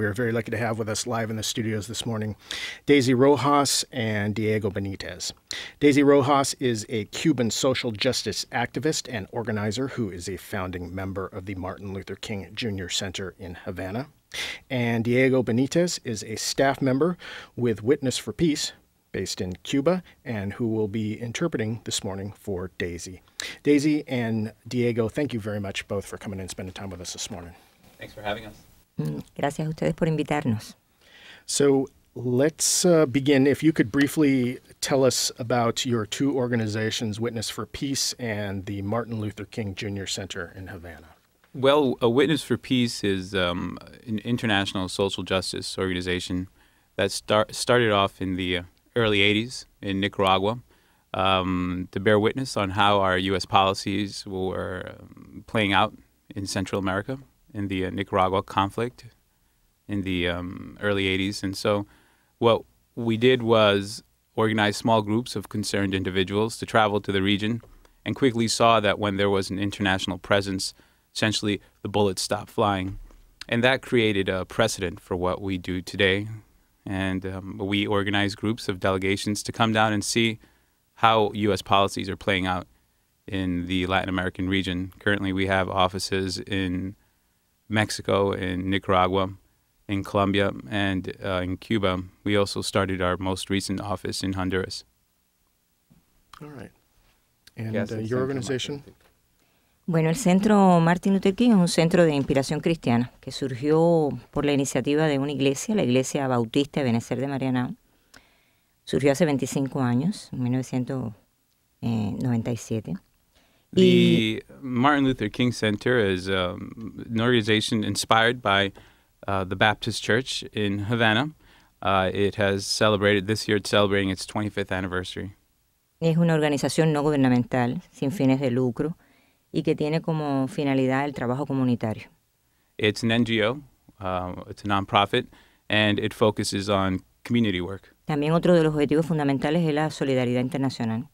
We are very lucky to have with us live in the studios this morning Daisy Rojas and Diego Benitez. Daisy Rojas is a Cuban social justice activist and organizer who is a founding member of the Martin Luther King Jr. Center in Havana. And Diego Benitez is a staff member with Witness for Peace, based in Cuba, and who will be interpreting this morning for Daisy. Daisy and Diego, thank you very much both for coming and spending time with us this morning. Thanks for having us. Gracias a ustedes por invitarnos. So let's uh, begin. If you could briefly tell us about your two organizations, Witness for Peace and the Martin Luther King Jr. Center in Havana. Well, a Witness for Peace is um, an international social justice organization that started off in the early 80s in Nicaragua um, to bear witness on how our U.S. policies were um, playing out in Central America in the uh, Nicaragua conflict in the um, early 80s. And so what we did was organize small groups of concerned individuals to travel to the region and quickly saw that when there was an international presence, essentially the bullets stopped flying. And that created a precedent for what we do today. And um, we organize groups of delegations to come down and see how U.S. policies are playing out in the Latin American region. Currently, we have offices in Mexico, in Nicaragua, in Colombia, and uh, in Cuba. We also started our most recent office in Honduras. All right. And yes, uh, your organization? Bueno, el Centro Martin Luther King es un centro de inspiración cristiana que surgió por la iniciativa de una iglesia, la Iglesia Bautista de Benecer de Mariana. Surgió hace 25 años, en 1997. The Martin Luther King Center is um, an organization inspired by uh, the Baptist Church in Havana. Uh, it has celebrated this year, it's celebrating its 25th anniversary. Es una organización no gubernamental, sin fines de lucro, y que tiene como finalidad el trabajo comunitario. It's an NGO, uh, it's a nonprofit, and it focuses on community work. También otro de los objetivos fundamentales es la solidaridad internacional.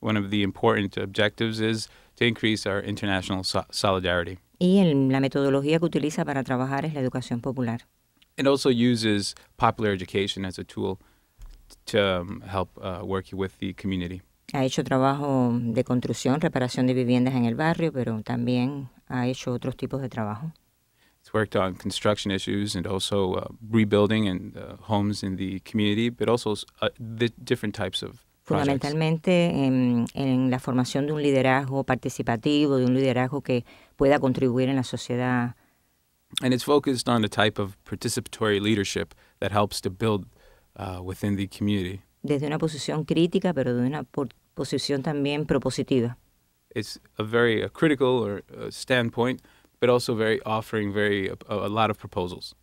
One of the important objectives is to increase our international so solidarity. Y el, la metodología que utiliza para trabajar es la educación popular. It also uses popular education as a tool to um, help uh, work with the community. Ha hecho trabajo de construcción, reparación de viviendas en el barrio, pero también ha hecho otros tipos de trabajo. It's worked on construction issues and also uh, rebuilding and uh, homes in the community, but also uh, the different types of fundamentalmente en, en, la formación de un liderazgo participativo, de un liderazgo que pueda contribuir en la sociedad. And it's focused on a type of participatory leadership that helps to build uh, within the community. Desde una posición crítica, pero de una posición también propositiva. It's a very a critical or a uh, standpoint, but also very offering very a, a lot of proposals.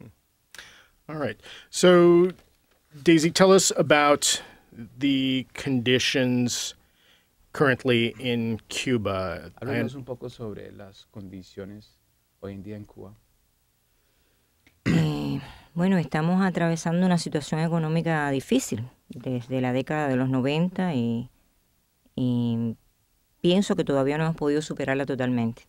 Hmm. All right. So, Daisy, tell us about the conditions currently in Cuba. Háblanos un poco sobre las condiciones hoy en día en Cuba. Eh, bueno, estamos atravesando una situación económica difícil desde la década de los 90 y, y pienso que todavía no hemos podido superarla totalmente.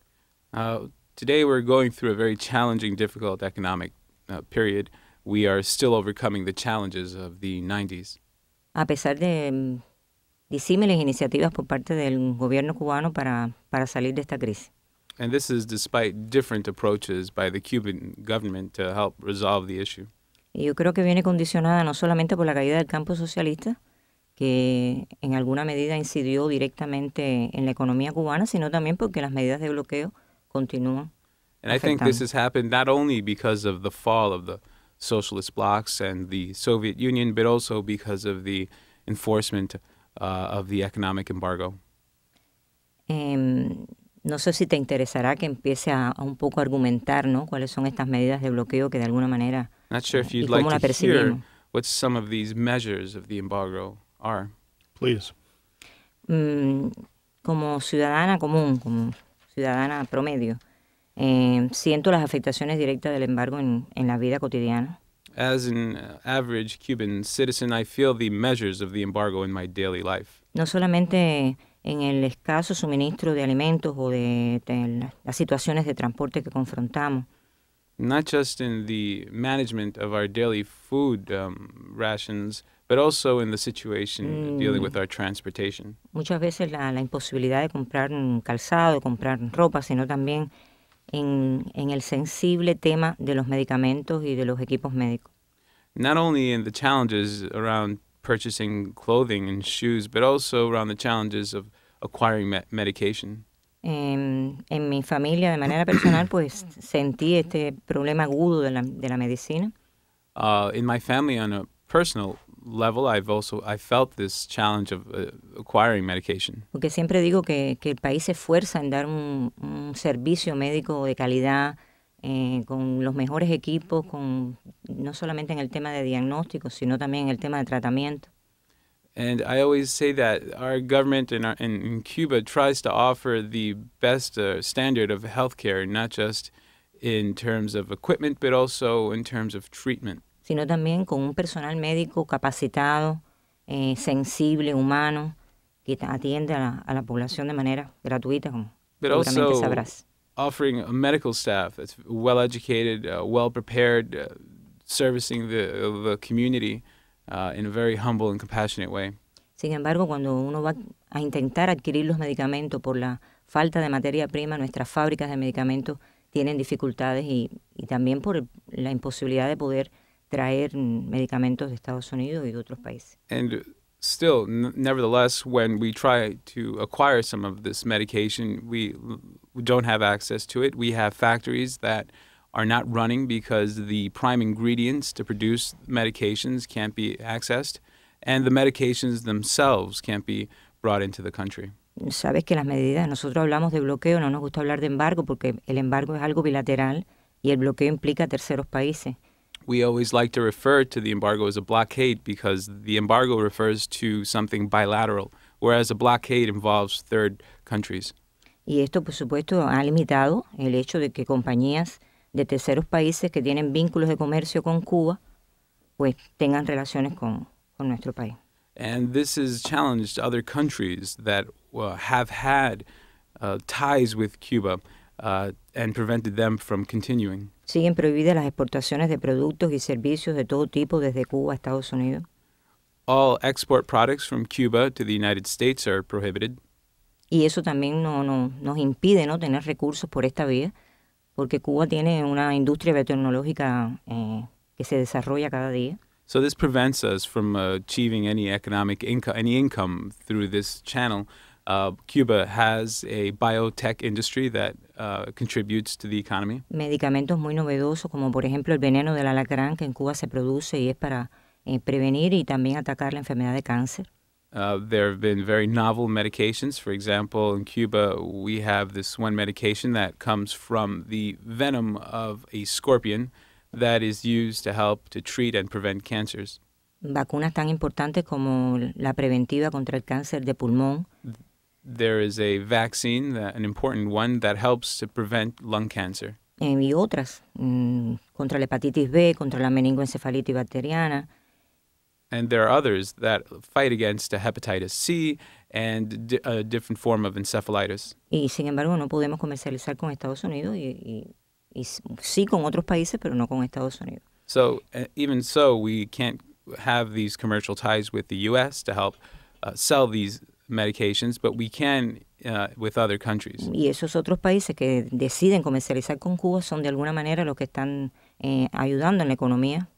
Uh, today we're going through a very challenging, difficult economic uh, period. We are still overcoming the challenges of the 90s. a pesar de mm, disímiles iniciativas por parte del gobierno cubano para, para salir de esta crisis. Y yo creo que viene condicionada no solamente por la caída del campo socialista, que en alguna medida incidió directamente en la economía cubana, sino también porque las medidas de bloqueo continúan. I think this has happened not only because of the fall of socialist blocs and the Soviet Union, but also because of the enforcement uh, of the economic embargo. Um, no sé si te interesará que empiece a, a, un poco argumentar, ¿no? Cuáles son estas medidas de bloqueo que de alguna manera Not sure if eh, you'd like to hear what some of these measures of the embargo are. Please. Um, como ciudadana común, como ciudadana promedio, Em, siento las afectaciones directas del embargo en, la vida cotidiana. embargo No solamente en el escaso suministro de alimentos o de, las situaciones de transporte que confrontamos. Muchas veces la, la imposibilidad de comprar calzado, de comprar ropa, sino también en, en el sensible tema de los medicamentos y de los equipos médicos. Not only in the challenges around purchasing clothing and shoes, but also around the challenges of acquiring me medication. En, em, en, mi familia, de manera personal, pues sentí este problema agudo de la, de la medicina. Uh, in my family, on a personal level, I've also I felt this challenge of uh, acquiring medication. Porque siempre digo que, que el país se esfuerza en dar un, un servicio médico de calidad eh, con los mejores equipos, con no solamente en el tema de diagnóstico, sino también en el tema de tratamiento. And I always say that our government in, our, in, in Cuba tries to offer the best uh, standard of healthcare, not just in terms of equipment, but also in terms of treatment. sino también con un personal médico capacitado, eh, sensible, humano, que atiende a la, población de manera gratuita, como But sabrás. Offering a medical staff that's well educated, uh, well prepared, uh, servicing the, community uh, in a very humble and compassionate way. Sin embargo, cuando uno va a intentar adquirir los medicamentos por la falta de materia prima, nuestras fábricas de medicamentos tienen dificultades y también por la imposibilidad de poder traer medicamentos de Estados Unidos y de otros países. And still, nevertheless, when we try to acquire some of this medication, we don't have access to it. We have factories that are not running because the prime ingredients to produce medications can't be accessed, and the medications themselves can't be brought into the country. Sabes que las medidas, nosotros hablamos de bloqueo, no nos gusta hablar de embargo porque el embargo es algo bilateral y el bloqueo implica terceros países. we always like to refer to the embargo as a blockade because the embargo refers to something bilateral, whereas a blockade involves third countries. Y esto, por supuesto, ha limitado el hecho de que compañías de terceros países que tienen vínculos de comercio con Cuba, pues tengan relaciones con, con nuestro país. And this has challenged other countries that uh, have had uh, ties with Cuba uh, and prevented them from continuing. Siguen prohibidas las exportaciones de productos y servicios de todo tipo desde Cuba a Estados Unidos. All export products from Cuba to the United States are prohibited. Y eso también no, no, nos impide no tener recursos por esta vía, porque Cuba tiene una industria biotecnológica eh, que se desarrolla cada día. So this prevents us from achieving any economic income, any income through this channel. Uh, Cuba has a biotech industry that uh, contributes to the economy. Medicamentos muy novedosos como por ejemplo el veneno del alacrán que en Cuba se produce y es para eh, prevenir y también atacar la enfermedad de cáncer. Uh, there have been very novel medications. For example, in Cuba, we have this one medication that comes from the venom of a scorpion that is used to help to treat and prevent cancers. Vacunas tan importantes como la preventiva contra el cáncer de pulmón there is a vaccine, an important one, that helps to prevent lung cancer. Y otras, mm, contra la hepatitis B, contra la meningoencefalitis bacteriana. And there are others that fight against hepatitis C and a different form of encephalitis. Y sin embargo, no podemos comercializar con Estados Unidos y, y, y sí con otros países, pero no con Estados Unidos. So, uh, even so, we can't have these commercial ties with the U.S. to help uh, sell these medications, but we can uh, with other countries. Y esos otros países que deciden comercializar con Cuba son de alguna manera los que están eh, ayudando en la economía.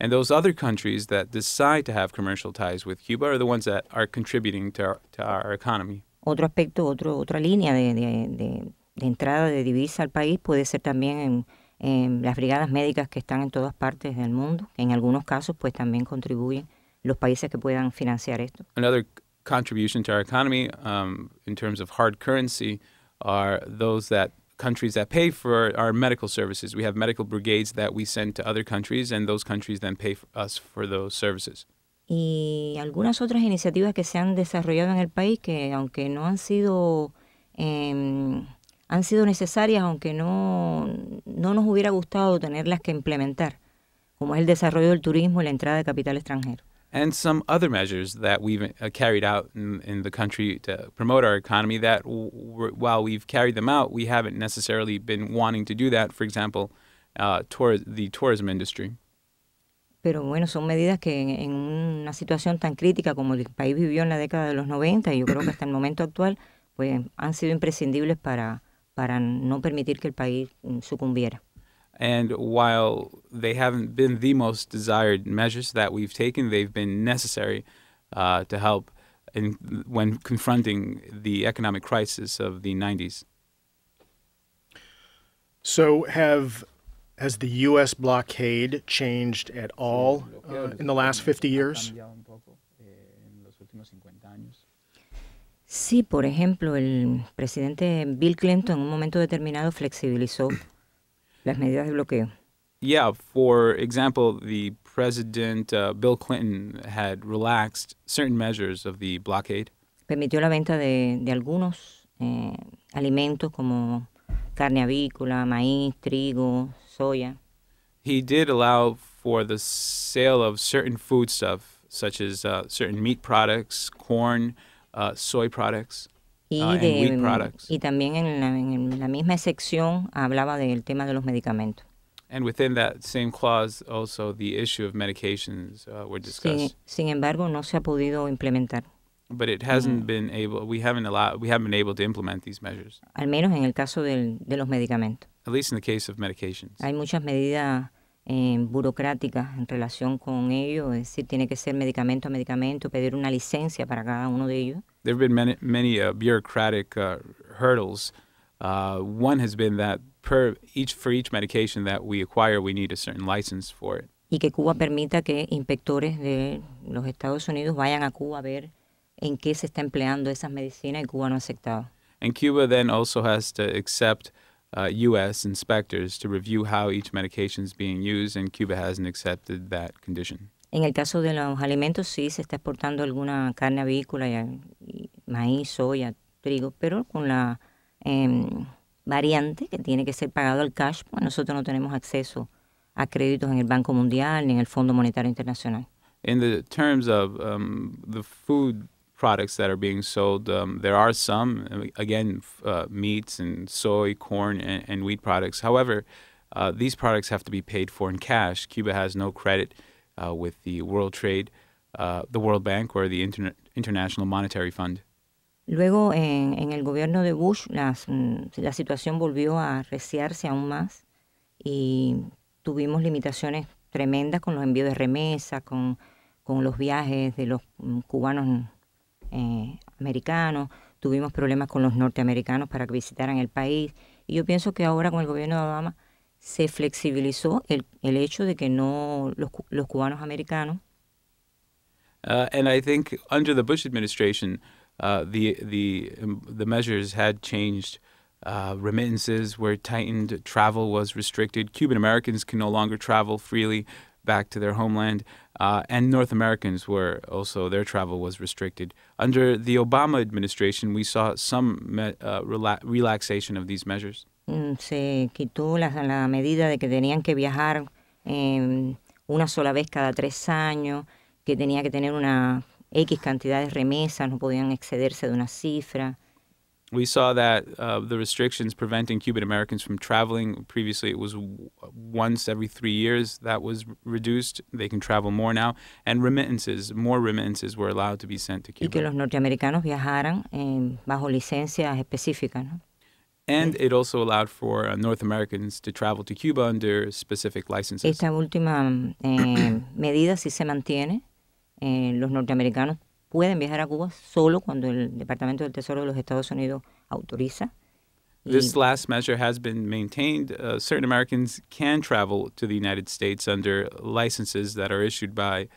And those other countries that decide to have commercial ties with Cuba are the ones that are contributing to our, to our economy. Otro aspecto, otro, otra línea de, de, de, de entrada de divisa al país puede ser también en, en las brigadas médicas que están en todas partes del mundo, en algunos casos pues también contribuyen los países que puedan financiar esto. Another contribution to our economy um, in terms of hard currency are those that countries that pay for our medical services. We have medical brigades that we send to other countries, and those countries then pay us for those services. Y algunas otras iniciativas que se han desarrollado en el país que, aunque no han sido eh, han sido necesarias, aunque no, no nos hubiera gustado tenerlas que implementar, como es el desarrollo del turismo y la entrada de capital extranjero. and some other measures that we've uh, carried out in, in the country to promote our economy that while we've carried them out, we haven't necessarily been wanting to do that, for example, uh, tour the tourism industry. Pero bueno, son medidas que en, en una situación tan crítica como el país vivió en la década de los 90 y yo creo que hasta el momento actual, pues han sido imprescindibles para, para no permitir que el país mm, sucumbiera. And while they haven't been the most desired measures that we've taken, they've been necessary uh, to help in, when confronting the economic crisis of the 90s. So, have has the U.S. blockade changed at all uh, in the last 50 years? Sí, por ejemplo, el presidente Bill Clinton en un momento determinado flexibilizó las medidas de bloqueo. Yeah, for example, the president uh, Bill Clinton had relaxed certain measures of the blockade. Permitió la venta de, de algunos eh, alimentos como carne avícola, maíz, trigo, soya. He did allow for the sale of certain foodstuff, such as uh, certain meat products, corn, uh, soy products. Ah, y, también en la, misma sección hablaba del tema de los medicamentos. Sin, embargo, no se ha podido implementar. But it hasn't mm. been able. We haven't been able to implement these measures. Al menos en el caso de los medicamentos. Hay muchas medidas en burocrática en relación con ello, es decir, tiene que ser medicamento a medicamento, pedir una licencia para cada uno de ellos. There have been many, many uh, bureaucratic uh, hurdles. Uh, one has been that per each for each medication that we acquire, we need a certain license for it. Y que Cuba permita que inspectores de los Estados Unidos vayan a Cuba a ver en qué se está empleando esas medicinas y Cuba no ha aceptado. And Cuba then also has to accept U.S. Uh, inspectors to review how each medication is being used, and Cuba hasn't accepted that condition. En el caso de los alimentos, sí se está exportando alguna carne avícola, y, maíz, soya, trigo, pero con la em, variante que tiene que ser pagado al cash, pues nosotros no tenemos acceso a créditos en el Banco Mundial ni en el Fondo Monetario Internacional. In the terms of um, food products that are being sold. Um, there are some, um, again, uh, meats and soy, corn, and, and wheat products. However, uh, these products have to be paid for in cash. Cuba has no credit uh, with the World Trade, uh, the World Bank, or the Inter International Monetary Fund. Luego, en, en, el gobierno de Bush, las, mm, la situación volvió a reciarse aún más y tuvimos limitaciones tremendas con los envíos de remesa, con, con los viajes de los mm, cubanos eh, americanos, tuvimos problemas con los norteamericanos para que visitaran el país. Y yo pienso que ahora con el gobierno de Obama se flexibilizó el, el hecho de que no los, los cubanos americanos. Uh, and I think under the Bush administration, uh, the, the, um, the measures had changed. Uh, remittances were tightened, travel was restricted. Cuban Americans can no longer travel freely back to their homeland, uh, and North Americans were also their travel was restricted. Under the Obama administration, we saw some uh, rela relaxation of these measures. Mm, se quitó la, la medida de que tenían que viajar eh, una sola vez cada tres años, que tenía que tener una X cantidad de remesas, no podían excederse de una cifra we saw that uh, the restrictions preventing Cuban Americans from traveling previously it was once every three years that was reduced. They can travel more now, and remittances, more remittances were allowed to be sent to Cuba. Y que los norteamericanos viajaran eh, bajo licencias específicas. ¿no? And eh. it also allowed for uh, North Americans to travel to Cuba under specific licenses. Esta última eh, medida, si se mantiene, eh, los norteamericanos pueden viajar a Cuba solo cuando el Departamento del Tesoro de los Estados Unidos autoriza. This last measure has been maintained. Uh, certain Americans can travel to the United States under licenses that are issued by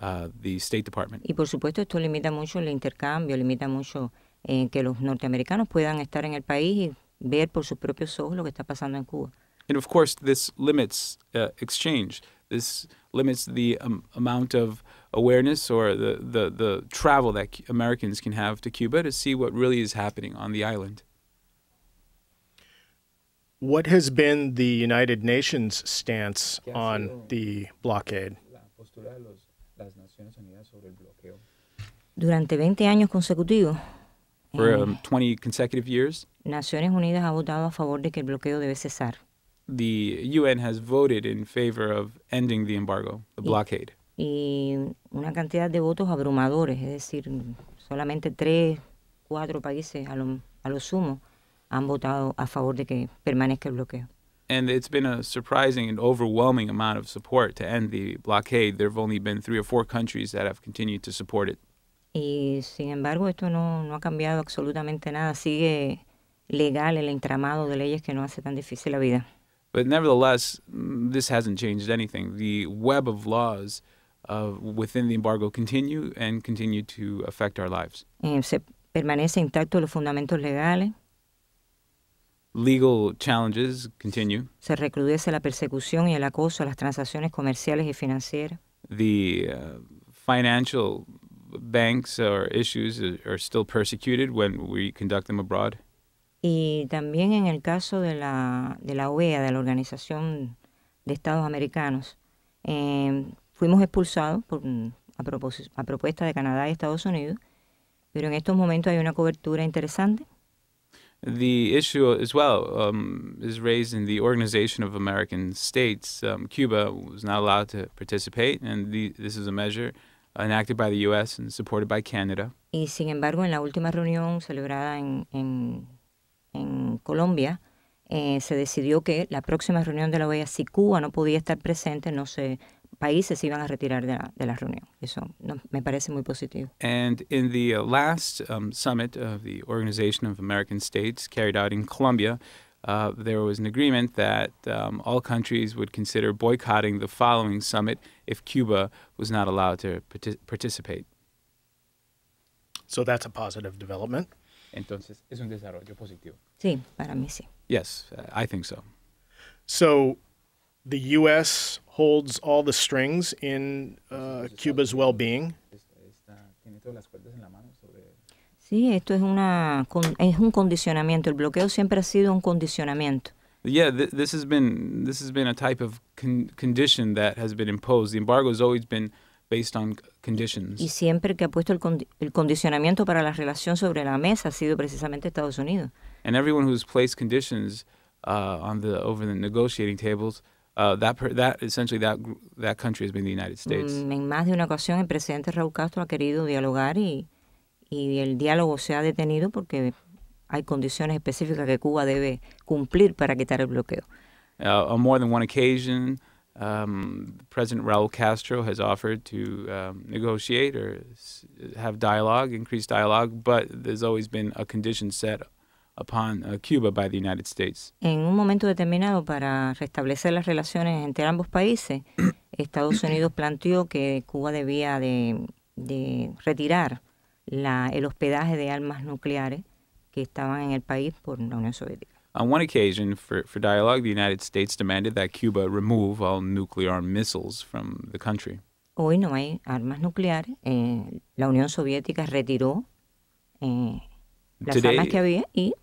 uh, the State Department. Y por supuesto esto limita mucho el intercambio, limita mucho eh, que los norteamericanos puedan estar en el país y ver por sus propios ojos lo que está pasando en Cuba. And of course, this limits uh, exchange. This limits the um, amount of awareness or the, the, the travel that Americans can have to Cuba to see what really is happening on the island. What has been the United Nations stance on the blockade? Durante 20 años consecutivos, for um, 20 consecutive years. Naciones Unidas ha votado a favor de que el bloqueo debe cesar. The UN has voted in favor of ending the embargo, the blockade. y una cantidad de votos abrumadores, es decir, solamente tres, cuatro países a lo, a lo sumo han votado a favor de que permanezca el bloqueo. and it's been a surprising and overwhelming amount of support to end the blockade. There have only been three or four countries that have continued to support it. Y sin embargo, esto no, no ha cambiado absolutamente nada. Sigue legal el entramado de leyes que no hace tan difícil la vida. But nevertheless, mm, this hasn't changed anything. The web of laws Uh, within the embargo continue and continue to affect our lives. Eh, Legal challenges continue. Se recrudece la persecución y el acoso a las transacciones comerciales y financieras. The uh, financial banks or issues are still persecuted when we conduct them abroad. Y también en el caso de la, de la OEA, de la Organización de Estados Americanos, eh, Fuimos expulsados por, a, a propuesta de Canadá y Estados Unidos, pero en estos momentos hay una cobertura interesante. the issue as well um, is raised in the Organization of American States. Um, Cuba was not allowed to participate, and this is a measure enacted by the U.S. and supported by Canada. Y sin embargo, en la última reunión celebrada en, en, en Colombia, eh, se decidió que la próxima reunión de la OEA, si Cuba no podía estar presente, no se países se iban a retirar de la, de la reunión. Eso no, me parece muy positivo. And in the uh, last um, summit of the Organization of American States carried out in Colombia, uh, there was an agreement that um, all countries would consider boycotting the following summit if Cuba was not allowed to participate. So that's a positive development. Entonces, es un desarrollo positivo. Sí, para mí sí. Yes, I think so. So the U.S. holds all the strings in uh, Cuba's well-being. Sí, esto es una es un condicionamiento. El bloqueo siempre ha sido un condicionamiento. Yeah, th this has been this has been a type of con condition that has been imposed. The embargo has always been based on conditions. Y siempre que ha puesto el, con el condicionamiento para la relación sobre la mesa ha sido precisamente Estados Unidos. And everyone who's placed conditions uh, on the over the negotiating tables uh, that, that, essentially that, that country has been the United States. Mm, en más de una ocasión el presidente Raúl Castro ha querido dialogar y, y el diálogo se ha detenido porque hay condiciones específicas que Cuba debe cumplir para quitar el bloqueo. Uh, on more than one occasion, um, President Raúl Castro has offered to um, negotiate or have dialogue, increased dialogue, but there's always been a condition set upon uh, Cuba by the United States. En un momento determinado para restablecer las relaciones entre ambos países, Estados Unidos planteó que Cuba debía de, retirar el hospedaje de armas nucleares que estaban en el país por la Unión Soviética. On one occasion, for, dialogue, the United States demanded that Cuba remove all nuclear missiles from the country. Hoy no hay armas nucleares. Eh, la Unión Soviética retiró eh, las armas que había y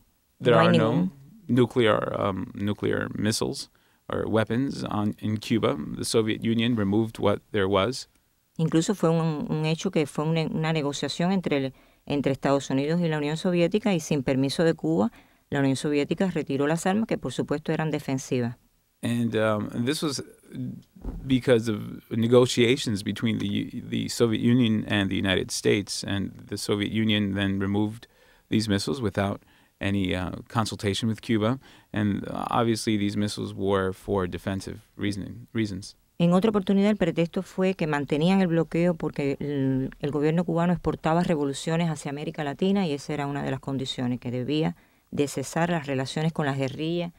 there are no nuclear um, nuclear missiles or weapons on, in Cuba. The Soviet Union removed what there was. Incluso fue un, un hecho que fue una, una negociación entre, el, entre Estados Unidos y la Unión Soviética y sin permiso de Cuba, la Unión Soviética retiró las armas que por supuesto eran defensivas. And um, this was because of negotiations between the the Soviet Union and the United States, and the Soviet Union then removed these missiles without any uh, consultation with Cuba, and uh, obviously these missiles were for defensive reasoning, reasons. En otra oportunidad el pretexto fue que mantenían el bloqueo porque el, el, gobierno cubano exportaba revoluciones hacia América Latina y esa era una de las condiciones que debía de cesar las relaciones con las guerrillas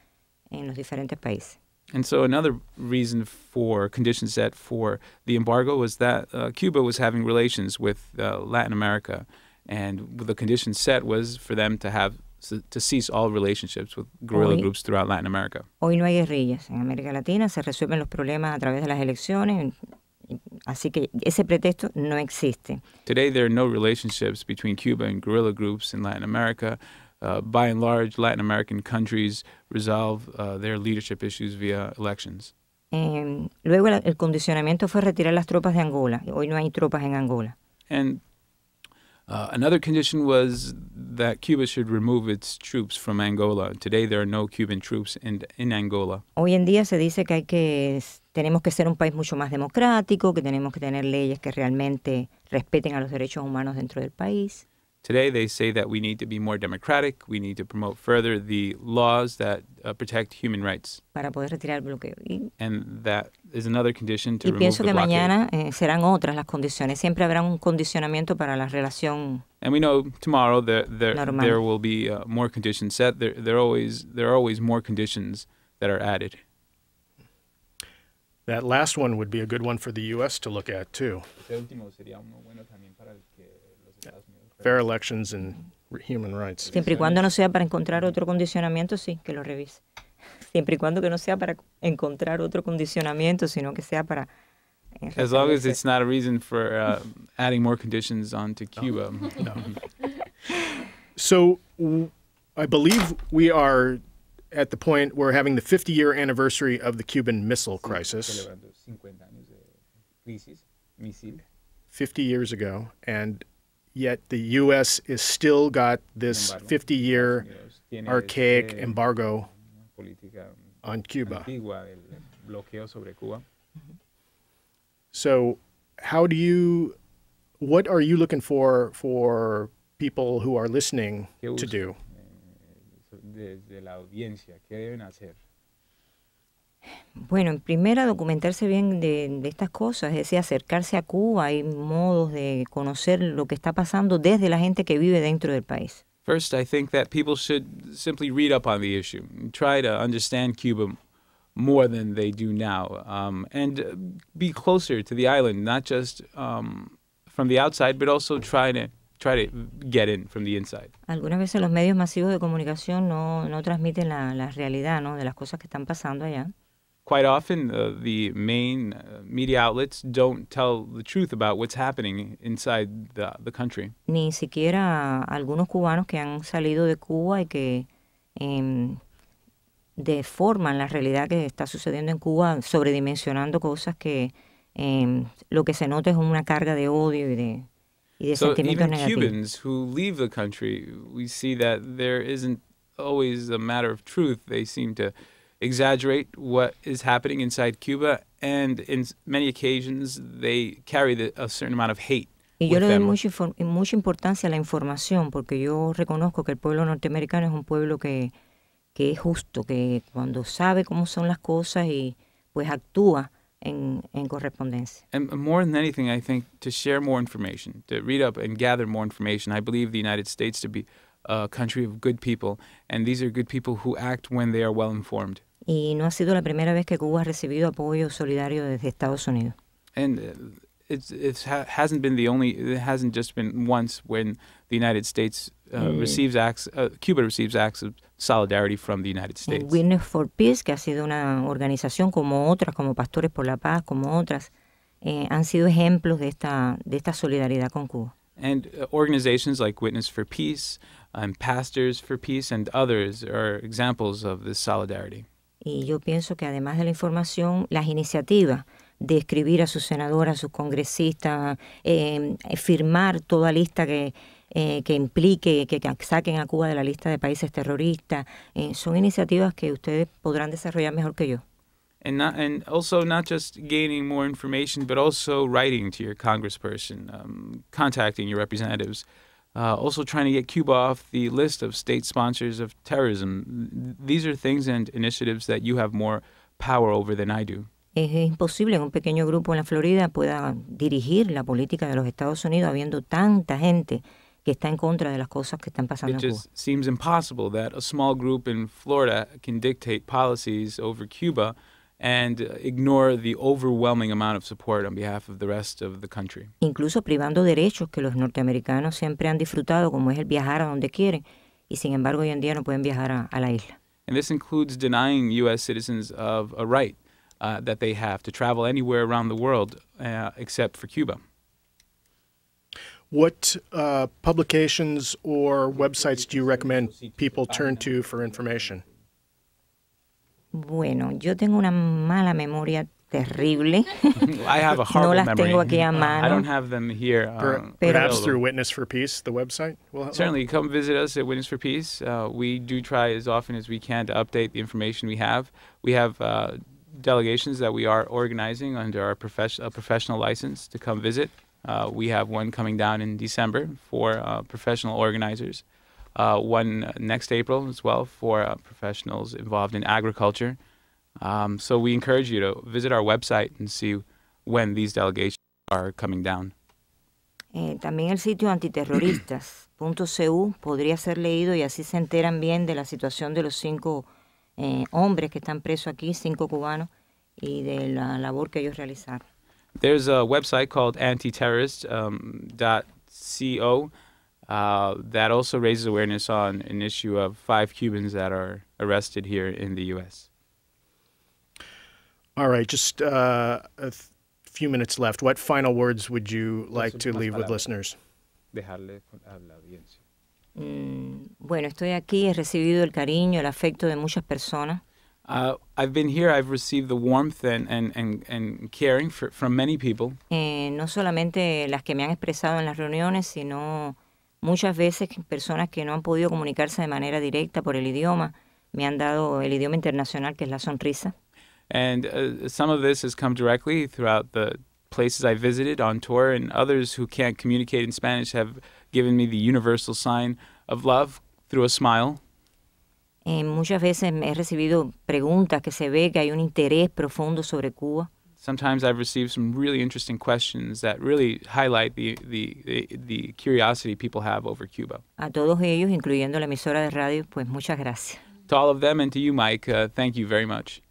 en los diferentes países. And so another reason for conditions set for the embargo was that uh, Cuba was having relations with uh, Latin America and the condition set was for them to have to cease all relationships with guerrilla hoy, groups throughout Latin America. Hoy no hay guerrillas en América Latina, se resuelven los problemas a través de las elecciones, así que ese pretexto no existe. Today there are no relationships between Cuba and guerrilla groups in Latin America. Uh, by and large, Latin American countries resolve uh, their leadership issues via elections. Eh, luego el, condicionamiento fue retirar las tropas de Angola. Hoy no hay tropas en Angola. And Uh, another condition was that Cuba should remove its troops from Angola. Today there are no Cuban troops in, in Angola. Hoy en día se dice que hay que tenemos que ser un país mucho más democrático, que tenemos que tener leyes que realmente respeten a los derechos humanos dentro del país. Today, they say that we need to be more democratic, we need to promote further the laws that uh, protect human rights. Para poder el Y, and that is another condition to y remove the blockade. mañana eh, serán otras las Siempre habrá un para la relación. And we know tomorrow there there, there will be uh, more conditions set. There there always there are always more conditions that are added. That last one would be a good one for the U.S. to look at too fair elections and human rights. Siempre y cuando no sea para encontrar otro condicionamiento, sí, que lo revise. Siempre y cuando que no sea para encontrar otro condicionamiento, sino que sea para eh, As long as it's not a reason for uh, adding more conditions onto Cuba. No. No. so I believe we are at the point where having the 50 year anniversary of the Cuban Missile Crisis. 50 years ago. And yet the U.S. is still got this 50-year archaic embargo on Cuba. So, how do you? What are you looking for for people who are listening to do? Eh, Bueno, en primera, documentarse bien de, estas cosas, es decir, acercarse a Cuba, hay modos de conocer lo que está pasando desde la gente que vive dentro del país. First, I think that people should simply read up on the issue, try to understand Cuba more than they do now, um, and uh, be closer to the island, not just um, from the outside, but also try to try to get in from the inside. Algunas veces los medios masivos de comunicación no, transmiten la, realidad de las cosas que están pasando allá. quite often uh, the main uh, media outlets don't tell the truth about what's happening inside the, the country. Ni siquiera algunos cubanos que han salido de Cuba y que eh, deforman la realidad que está sucediendo en Cuba, sobredimensionando cosas que eh, lo que se nota es una carga de odio y de so even Cubans who leave the country, we see that there isn't always a matter of truth. They seem to exaggerate what is happening inside Cuba, and in many occasions they carry the, a certain amount of hate. Y yo le doy mucha, mucha importancia a la información, porque yo reconozco que el pueblo norteamericano es un pueblo que, que es justo, que cuando sabe cómo son las cosas y pues actúa en, en correspondencia. And more than anything, I think to share more information, to read up and gather more information. I believe the United States to be a country of good people, and these are good people who act when they are well informed. y no ha sido la primera vez que Cuba ha recibido apoyo solidario desde Estados Unidos. And uh, it's, it's hasn't been the only it hasn't just been once when the United States uh, mm. receives acts uh, Cuba receives acts of solidarity from the United States. Witness for Peace, que ha sido una organización como otras, como Pastores por la Paz, como otras, eh, han sido ejemplos de esta de esta solidaridad con Cuba. And uh, organizations like Witness for Peace and Pastors for Peace and others are examples of this solidarity. Y yo pienso que además de la información, las iniciativas de escribir a sus senadoras, a sus congresistas, eh, eh, firmar toda lista que, eh, que implique que, saquen a Cuba de la lista de países terroristas. son iniciativas que ustedes podrán desarrollar mejor que yo. And, also not just gaining more information, but also writing to your congressperson, um, contacting your representatives. Uh, also, trying to get Cuba off the list of state sponsors of terrorism. These are things and initiatives that you have more power over than I do. Es imposible que un pequeño grupo en la Florida pueda dirigir la política de los Estados Unidos habiendo tanta gente que está en contra de las cosas que están pasando It en just Cuba. seems impossible that a small group in Florida can dictate policies over Cuba and ignore the overwhelming amount of support on behalf of the rest of the country. Incluso privando derechos que los norteamericanos siempre han disfrutado, como es el viajar a donde quieren, y sin embargo hoy en día no pueden viajar a, a la isla. And this includes denying U.S. citizens of a right uh, that they have to travel anywhere around the world uh, except for Cuba. What uh, publications or websites do you recommend people turn to for information? Bueno, yo tengo una mala memoria terrible. I have a horrible no las memory. tengo aquí a mano. I don't have them here. Um, perhaps through Witness for Peace, the website. Well, Certainly, come visit us at Witness for Peace. Uh, we do try as often as we can to update the information we have. We have uh, delegations that we are organizing under our profession, professional license to come visit. Uh, we have one coming down in December for uh, professional organizers uh, one next April as well for uh, professionals involved in agriculture. Um, so we encourage you to visit our website and see when these delegations are coming down. Eh, también el sitio antiterroristas.cu podría ser leído y así se enteran bien de la situación de los cinco eh, hombres que están presos aquí, cinco cubanos, y de la labor que ellos realizaron. There's a website called antiterrorist.co. Um, uh, that also raises awareness on an issue of five Cubans that are arrested here in the U.S. All right, just uh, a few minutes left. What final words would you like to leave with listeners? Mm, bueno, estoy aquí. He recibido el cariño, el afecto de muchas personas. Uh, I've been here. I've received the warmth and, and, and, and caring for, from many people. Eh, no solamente las que me han expresado en las reuniones, sino Muchas veces personas que no han podido comunicarse de manera directa por el idioma me han dado el idioma internacional que es la sonrisa. And uh, some of this has come directly throughout the places I visited on tour, and others who can't communicate in Spanish have given me the universal sign of love through a smile. Eh, muchas veces he recibido preguntas que se ve que hay un interés profundo sobre Cuba. sometimes I've received some really interesting questions that really highlight the, the, the curiosity people have over Cuba. A todos ellos, incluyendo la emisora de radio, pues muchas gracias. To all of them and to you, Mike, uh, thank you very much.